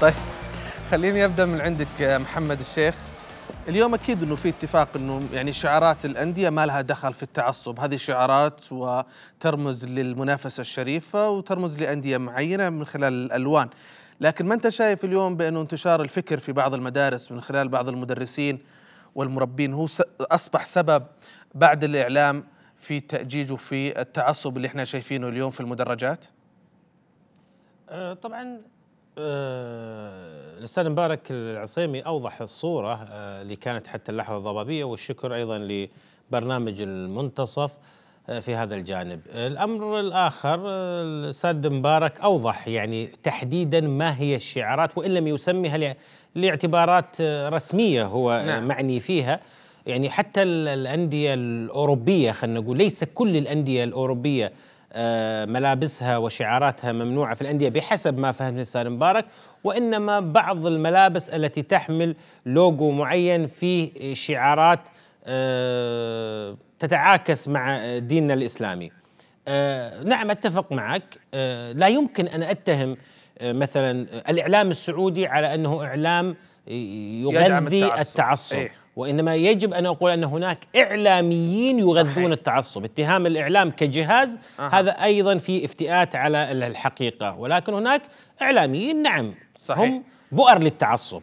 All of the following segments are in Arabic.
طيب خليني ابدا من عندك محمد الشيخ اليوم اكيد انه في اتفاق انه يعني شعارات الانديه ما لها دخل في التعصب، هذه شعارات وترمز للمنافسه الشريفه وترمز لانديه معينه من خلال الالوان، لكن ما انت شايف اليوم بانه انتشار الفكر في بعض المدارس من خلال بعض المدرسين والمربين هو اصبح سبب بعد الاعلام في تاجيجه وفي التعصب اللي احنا شايفينه اليوم في المدرجات؟ أه، طبعا آه، الاستاذ مبارك العصيمي اوضح الصوره أه اللي كانت حتى اللحظه الضبابيه والشكر ايضا لبرنامج المنتصف أه في هذا الجانب. الامر الاخر آه، الاستاذ مبارك اوضح يعني تحديدا ما هي الشعارات وان لم يسميها لاعتبارات آه، رسميه هو نعم. معني فيها يعني حتى الانديه الاوروبيه خلينا نقول ليس كل الانديه الاوروبيه آه، ملابسها وشعاراتها ممنوعة في الأندية بحسب ما فهم سالم مبارك وإنما بعض الملابس التي تحمل لوجو معين فيه شعارات آه، تتعاكس مع ديننا الإسلامي آه، نعم أتفق معك لا يمكن أن أتهم مثلا الإعلام السعودي على أنه إعلام يغذي التعصب, التعصب. إيه؟ وانما يجب ان اقول ان هناك اعلاميين يغذون صحيح. التعصب، اتهام الاعلام كجهاز أه. هذا ايضا في افتئات على الحقيقه، ولكن هناك اعلاميين نعم صحيح. هم بؤر للتعصب.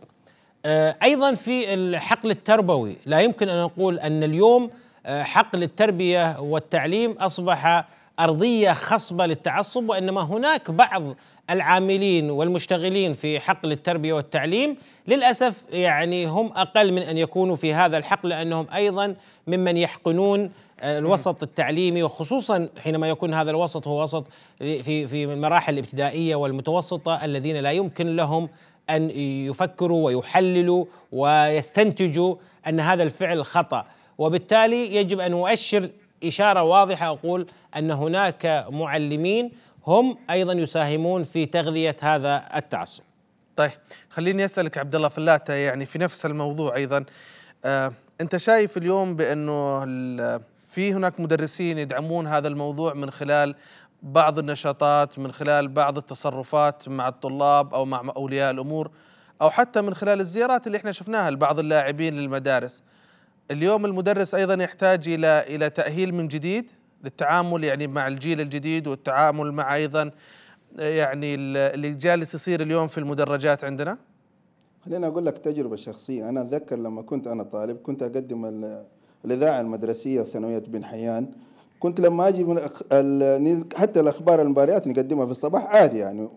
آه، ايضا في الحقل التربوي، لا يمكن ان اقول ان اليوم آه، حقل التربيه والتعليم اصبح ارضيه خصبه للتعصب وانما هناك بعض العاملين والمشتغلين في حقل التربيه والتعليم للاسف يعني هم اقل من ان يكونوا في هذا الحقل لانهم ايضا ممن يحقنون الوسط التعليمي وخصوصا حينما يكون هذا الوسط هو وسط في في المراحل الابتدائيه والمتوسطه الذين لا يمكن لهم ان يفكروا ويحللوا ويستنتجوا ان هذا الفعل خطا وبالتالي يجب ان اؤشر اشاره واضحه اقول ان هناك معلمين هم ايضا يساهمون في تغذيه هذا التعصب. طيب خليني اسالك عبد الله فلاته يعني في نفس الموضوع ايضا آه انت شايف اليوم بانه في هناك مدرسين يدعمون هذا الموضوع من خلال بعض النشاطات من خلال بعض التصرفات مع الطلاب او مع اولياء الامور او حتى من خلال الزيارات اللي احنا شفناها لبعض اللاعبين للمدارس. اليوم المدرس ايضا يحتاج الى الى تاهيل من جديد للتعامل يعني مع الجيل الجديد والتعامل مع ايضا يعني اللي جالس يصير اليوم في المدرجات عندنا خليني اقول لك تجربه شخصيه انا اتذكر لما كنت انا طالب كنت اقدم الاذاعه المدرسيه في ثانويه بن حيان كنت لما اجي من حتى الاخبار المباريات نقدمها في الصباح عادي يعني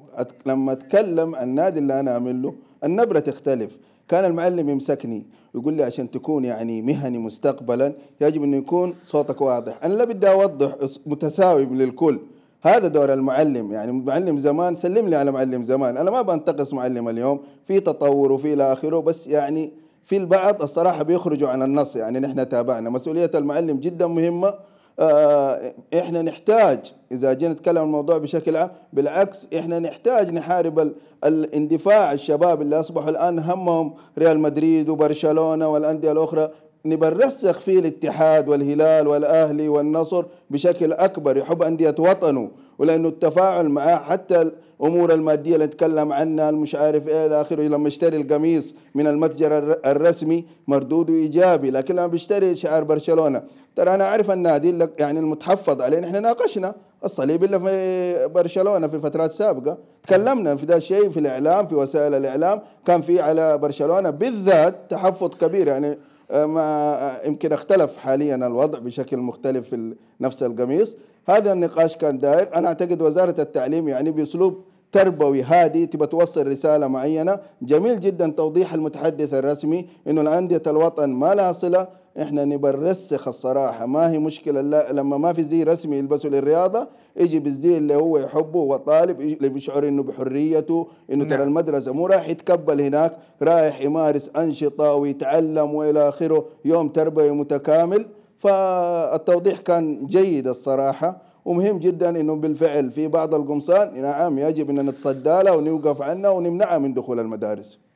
لما اتكلم النادي اللي انا اعمل النبره تختلف كان المعلم يمسكني يقول لي عشان تكون يعني مهني مستقبلا يجب انه يكون صوتك واضح انا لا بدي اوضح متساوي للكل هذا دور المعلم يعني معلم زمان سلم لي على معلم زمان انا ما بنتقص معلم اليوم في تطور وفي الى اخره بس يعني في البعض الصراحه بيخرجوا عن النص يعني نحن تابعنا مسؤوليه المعلم جدا مهمه آه، احنا نحتاج اذا جينا نتكلم الموضوع بشكل عام بالعكس احنا نحتاج نحارب الاندفاع الشباب اللي اصبحوا الان همهم ريال مدريد وبرشلونه والانديه الاخرى نبى نرسخ فيه الاتحاد والهلال والاهلي والنصر بشكل اكبر يحب انديه وطنه ولانه التفاعل معاه حتى امور الماديه اللي نتكلم عنها مش عارف ايه الى اخره لما اشتري القميص من المتجر الرسمي مردوده ايجابي لكن لما بيشتري شعار برشلونه ترى انا اعرف النادي يعني المتحفظ عليه نحن ناقشنا الصليب اللي في برشلونه في فترات سابقه تكلمنا في ذا الشيء في الاعلام في وسائل الاعلام كان في على برشلونه بالذات تحفظ كبير يعني آه، ما آه، يمكن اختلف حاليا الوضع بشكل مختلف في نفس القميص هذا النقاش كان داير انا اعتقد وزاره التعليم يعني باسلوب تربوي هادي تبى توصل رسالة معينة جميل جدا توضيح المتحدث الرسمي إنه الأندية الوطن ما لها صلة احنا نبرسخ نرسخ الصراحه ما هي مشكله لا لما ما في زي رسمي يلبسه للرياضه يجي بالزي اللي هو يحبه وطالب اللي بيشعر انه بحريته انه ترى نعم. المدرسه مو رايح يتكبل هناك رايح يمارس انشطه ويتعلم والى اخره يوم تربوي متكامل فالتوضيح كان جيد الصراحه ومهم جدا انه بالفعل في بعض القمصان نعم يجب ان نتصدى له ونوقف عنه ونمنعه من دخول المدارس